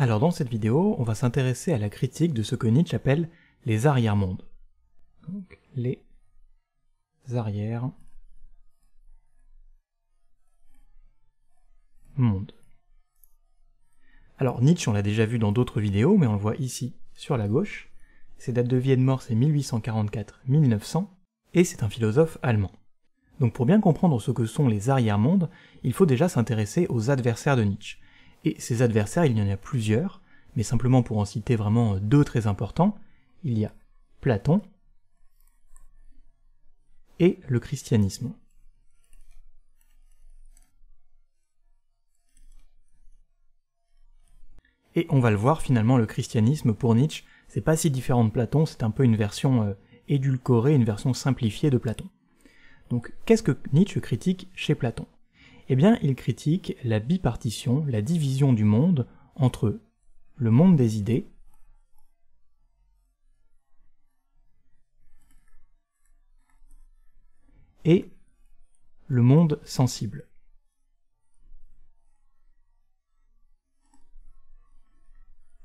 Alors dans cette vidéo, on va s'intéresser à la critique de ce que Nietzsche appelle les arrière-mondes. Donc les arrière-mondes. Alors Nietzsche, on l'a déjà vu dans d'autres vidéos, mais on le voit ici, sur la gauche. Ses dates de vie et de mort, c'est 1844-1900, et c'est un philosophe allemand. Donc pour bien comprendre ce que sont les arrière-mondes, il faut déjà s'intéresser aux adversaires de Nietzsche, et ses adversaires, il y en a plusieurs, mais simplement pour en citer vraiment euh, deux très importants, il y a Platon et le christianisme. Et on va le voir finalement, le christianisme pour Nietzsche, c'est pas si différent de Platon, c'est un peu une version euh, édulcorée, une version simplifiée de Platon. Donc qu'est-ce que Nietzsche critique chez Platon eh bien, il critique la bipartition, la division du monde entre le monde des idées et le monde sensible.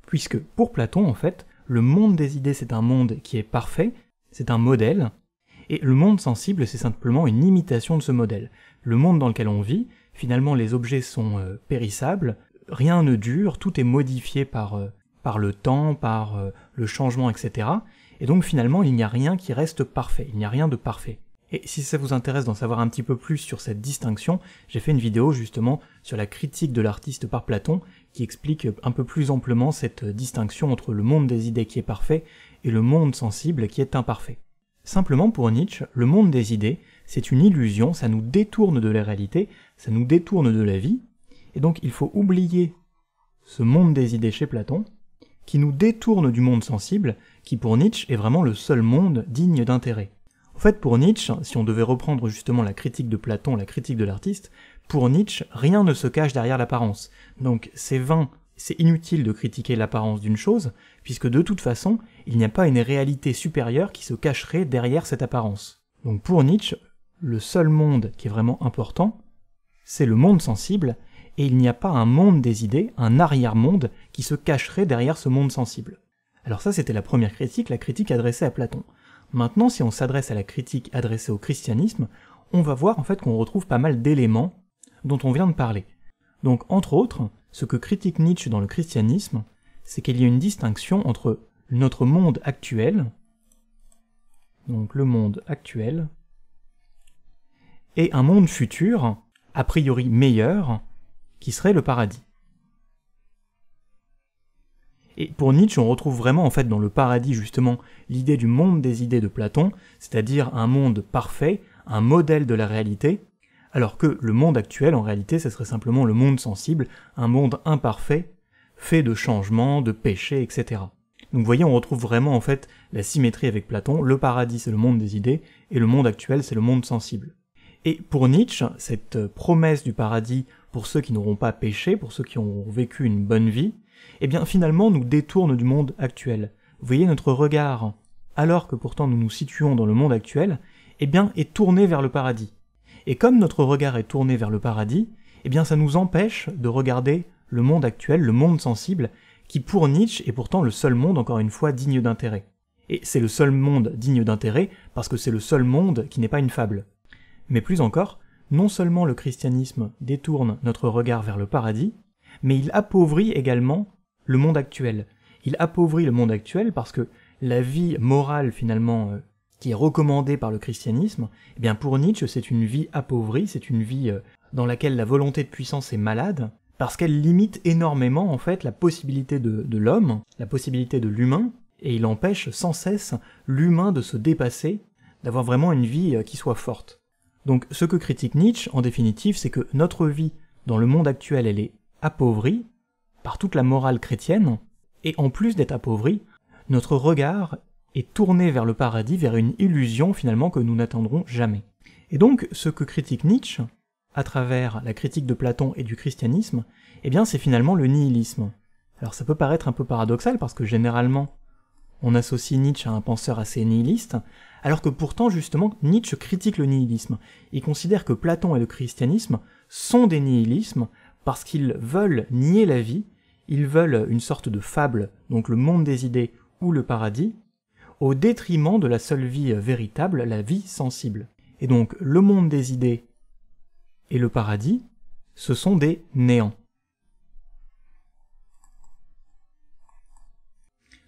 Puisque pour Platon, en fait, le monde des idées, c'est un monde qui est parfait, c'est un modèle, et le monde sensible, c'est simplement une imitation de ce modèle. Le monde dans lequel on vit, Finalement, les objets sont euh, périssables, rien ne dure, tout est modifié par, euh, le temps, par euh, le changement, etc. Et donc finalement, il n'y a rien qui reste parfait, il n'y a rien de parfait. Et si ça vous intéresse d'en savoir un petit peu plus sur cette distinction, j'ai fait une vidéo justement sur la critique de l'artiste par Platon qui explique un peu plus amplement cette distinction entre le monde des idées qui est parfait et le monde sensible qui est imparfait. Simplement pour Nietzsche, le monde des idées, c'est une illusion, ça nous détourne de la réalité, ça nous détourne de la vie, et donc il faut oublier ce monde des idées chez Platon, qui nous détourne du monde sensible, qui pour Nietzsche est vraiment le seul monde digne d'intérêt. En fait, pour Nietzsche, si on devait reprendre justement la critique de Platon, la critique de l'artiste, pour Nietzsche, rien ne se cache derrière l'apparence. Donc c'est vain, c'est inutile de critiquer l'apparence d'une chose, puisque de toute façon, il n'y a pas une réalité supérieure qui se cacherait derrière cette apparence. Donc pour Nietzsche, le seul monde qui est vraiment important, c'est le monde sensible, et il n'y a pas un monde des idées, un arrière-monde, qui se cacherait derrière ce monde sensible. Alors ça, c'était la première critique, la critique adressée à Platon. Maintenant, si on s'adresse à la critique adressée au christianisme, on va voir en fait qu'on retrouve pas mal d'éléments dont on vient de parler. Donc, entre autres, ce que critique Nietzsche dans le christianisme, c'est qu'il y a une distinction entre notre monde actuel, donc le monde actuel, et un monde futur, a priori meilleur, qui serait le paradis. Et pour Nietzsche, on retrouve vraiment en fait dans le paradis justement l'idée du monde des idées de Platon, c'est-à-dire un monde parfait, un modèle de la réalité, alors que le monde actuel en réalité ce serait simplement le monde sensible, un monde imparfait, fait de changements, de péchés, etc. Donc vous voyez, on retrouve vraiment en fait la symétrie avec Platon, le paradis c'est le monde des idées, et le monde actuel c'est le monde sensible. Et pour Nietzsche, cette euh, promesse du paradis pour ceux qui n'auront pas péché, pour ceux qui ont vécu une bonne vie, eh bien finalement nous détourne du monde actuel. Vous voyez notre regard, alors que pourtant nous nous situons dans le monde actuel, eh bien est tourné vers le paradis. Et comme notre regard est tourné vers le paradis, eh bien ça nous empêche de regarder le monde actuel, le monde sensible, qui pour Nietzsche est pourtant le seul monde, encore une fois, digne d'intérêt. Et c'est le seul monde digne d'intérêt parce que c'est le seul monde qui n'est pas une fable. Mais plus encore, non seulement le christianisme détourne notre regard vers le paradis, mais il appauvrit également le monde actuel. Il appauvrit le monde actuel parce que la vie morale finalement euh, qui est recommandée par le christianisme, eh bien pour Nietzsche c'est une vie appauvrie, c'est une vie euh, dans laquelle la volonté de puissance est malade, parce qu'elle limite énormément en fait la possibilité de l'homme, la possibilité de l'humain, et il empêche sans cesse l'humain de se dépasser, d'avoir vraiment une vie euh, qui soit forte. Donc ce que critique Nietzsche, en définitive, c'est que notre vie dans le monde actuel, elle est appauvrie par toute la morale chrétienne, et en plus d'être appauvrie, notre regard est tourné vers le paradis, vers une illusion finalement que nous n'attendrons jamais. Et donc ce que critique Nietzsche, à travers la critique de Platon et du christianisme, eh bien c'est finalement le nihilisme. Alors ça peut paraître un peu paradoxal parce que généralement on associe Nietzsche à un penseur assez nihiliste, alors que pourtant justement Nietzsche critique le nihilisme. Il considère que Platon et le christianisme sont des nihilismes parce qu'ils veulent nier la vie, ils veulent une sorte de fable, donc le monde des idées ou le paradis, au détriment de la seule vie véritable, la vie sensible. Et donc le monde des idées et le paradis, ce sont des néants.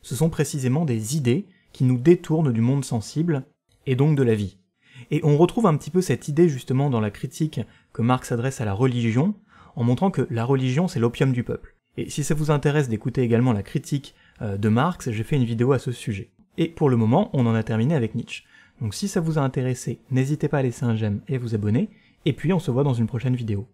Ce sont précisément des idées qui nous détourne du monde sensible, et donc de la vie. Et on retrouve un petit peu cette idée justement dans la critique que Marx adresse à la religion, en montrant que la religion c'est l'opium du peuple. Et si ça vous intéresse d'écouter également la critique euh, de Marx, j'ai fait une vidéo à ce sujet. Et pour le moment, on en a terminé avec Nietzsche. Donc si ça vous a intéressé, n'hésitez pas à laisser un j'aime et à vous abonner, et puis on se voit dans une prochaine vidéo.